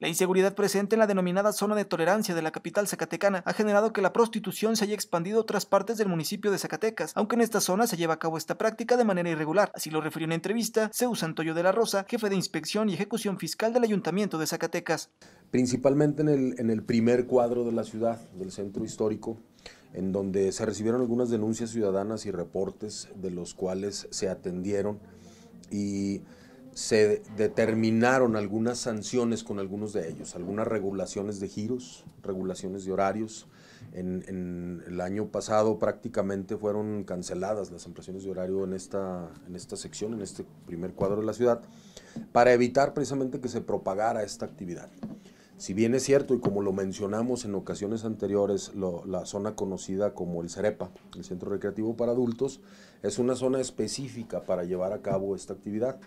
La inseguridad presente en la denominada zona de tolerancia de la capital zacatecana ha generado que la prostitución se haya expandido a otras partes del municipio de Zacatecas, aunque en esta zona se lleva a cabo esta práctica de manera irregular. Así lo refirió en entrevista Zeus Antoyo de la Rosa, jefe de inspección y ejecución fiscal del Ayuntamiento de Zacatecas. Principalmente en el, en el primer cuadro de la ciudad, del centro histórico, en donde se recibieron algunas denuncias ciudadanas y reportes de los cuales se atendieron y se determinaron algunas sanciones con algunos de ellos, algunas regulaciones de giros, regulaciones de horarios. En, el año pasado prácticamente fueron canceladas las ampliaciones de horario en esta, en esta sección, en este primer cuadro de la ciudad, para evitar precisamente que se propagara esta actividad. Si bien es cierto, y como lo mencionamos en ocasiones anteriores, la zona conocida como el CEREPA, el Centro Recreativo para Adultos, es una zona específica para llevar a cabo esta actividad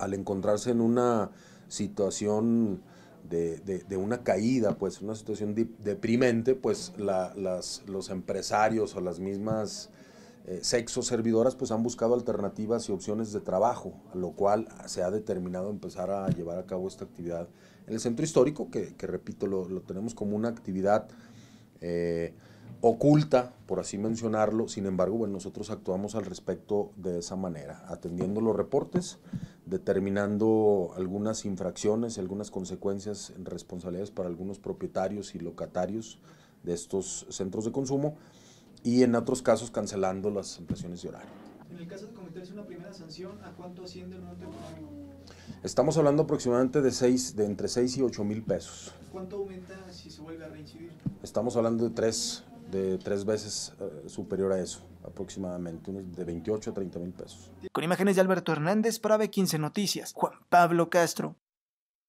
al encontrarse en una situación de, una caída, pues una situación deprimente, pues los empresarios o las mismas eh, sexo servidoras pues han buscado alternativas y opciones de trabajo, a lo cual se ha determinado empezar a llevar a cabo esta actividad en el centro histórico, que, repito, lo, tenemos como una actividad eh, oculta, por así mencionarlo, sin embargo, nosotros actuamos al respecto de esa manera, atendiendo los reportes determinando algunas infracciones, algunas consecuencias, en responsabilidades para algunos propietarios y locatarios de estos centros de consumo y en otros casos cancelando las ampliaciones de horario. En el caso de cometerse una primera sanción, ¿a cuánto asciende el monto Estamos hablando aproximadamente de, seis, de entre 6 y 8 mil pesos. ¿Cuánto aumenta si se vuelve a reincidir? Estamos hablando de tres, de tres veces eh, superior a eso aproximadamente unos de 28 a 30 mil pesos. Con imágenes de Alberto Hernández para 15 Noticias, Juan Pablo Castro.